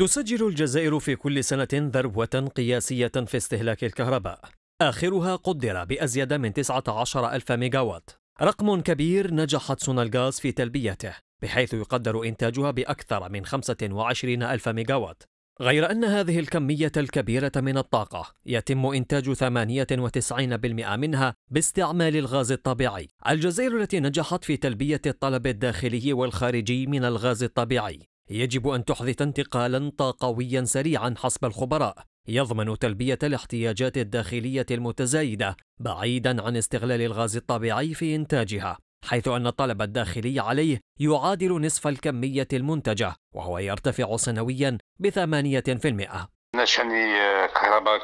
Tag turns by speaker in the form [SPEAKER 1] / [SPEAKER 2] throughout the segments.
[SPEAKER 1] تسجل الجزائر في كل سنة ذروة قياسية في استهلاك الكهرباء آخرها قدر بأزيد من 19 ألف ميجاوات رقم كبير نجحت الغاز في تلبيته بحيث يقدر إنتاجها بأكثر من 25 ألف ميجاوات غير أن هذه الكمية الكبيرة من الطاقة يتم إنتاج 98% منها باستعمال الغاز الطبيعي الجزائر التي نجحت في تلبية الطلب الداخلي والخارجي من الغاز الطبيعي يجب أن تحدث انتقالا طاقويا سريعا حسب الخبراء يضمن تلبية الاحتياجات الداخلية المتزايدة بعيدا عن استغلال الغاز الطبيعي في إنتاجها حيث أن الطلب الداخلي عليه يعادل نصف الكمية المنتجة وهو يرتفع سنويا بثمانية في المئة
[SPEAKER 2] شاني آه، كهرباء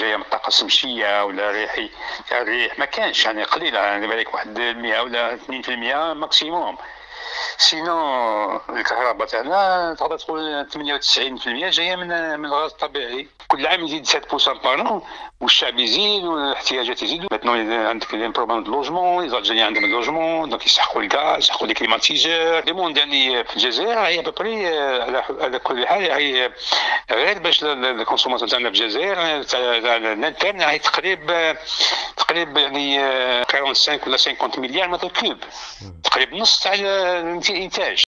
[SPEAKER 2] جايه من الطاقه الشمسيه ولا ريحي الريح ما كانش يعني قليله يعني بالك واحد 100 ولا 2% ماكسيموم سينو الكهرباء تاعنا تقدر تقول 98% جايه من من الغاز الطبيعي كل عام يزيد 7% بار والشعب يزيد والاحتياجات يزيدوا ماتنو عندك لي بروبليم دو لوجمون زالجيني عندهم لوجمون دونك يسحقوا الغاز يسحقوا لي كليماتيزور لي موند يعني في الجزائر هي بابري على كل حال هي غير باش الكونسوماسيون تاعنا في الجزائر تاع الانترن هي تقريبا تقريبا يعني 45 آه، ولا 50 مليار متر كوب تقريبا نص تاع الانتاج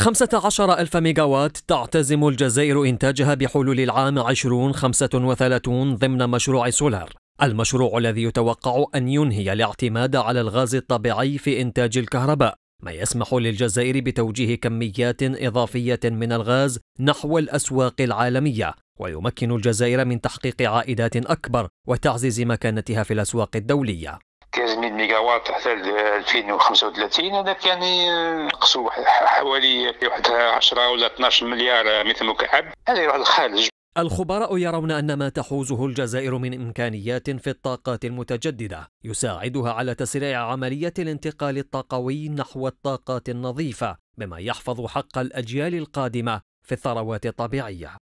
[SPEAKER 1] 15 ألف ميجاوات تعتزم الجزائر إنتاجها بحلول العام 2035 ضمن مشروع سولار المشروع الذي يتوقع أن ينهي الاعتماد على الغاز الطبيعي في إنتاج الكهرباء ما يسمح للجزائر بتوجيه كميات إضافية من الغاز نحو الأسواق العالمية ويمكن الجزائر من تحقيق عائدات أكبر وتعزيز مكانتها في الأسواق الدولية
[SPEAKER 2] 500 ميجاوات حتى 2035 هذاك يعني نقصوا حوالي واحد 10 ولا 12 مليار متر مكعب هذا يروح للخارج
[SPEAKER 1] الخبراء يرون أن ما تحوزه الجزائر من إمكانيات في الطاقات المتجددة يساعدها على تسريع عملية الانتقال الطاقوي نحو الطاقات النظيفة بما يحفظ حق الأجيال القادمة في الثروات الطبيعية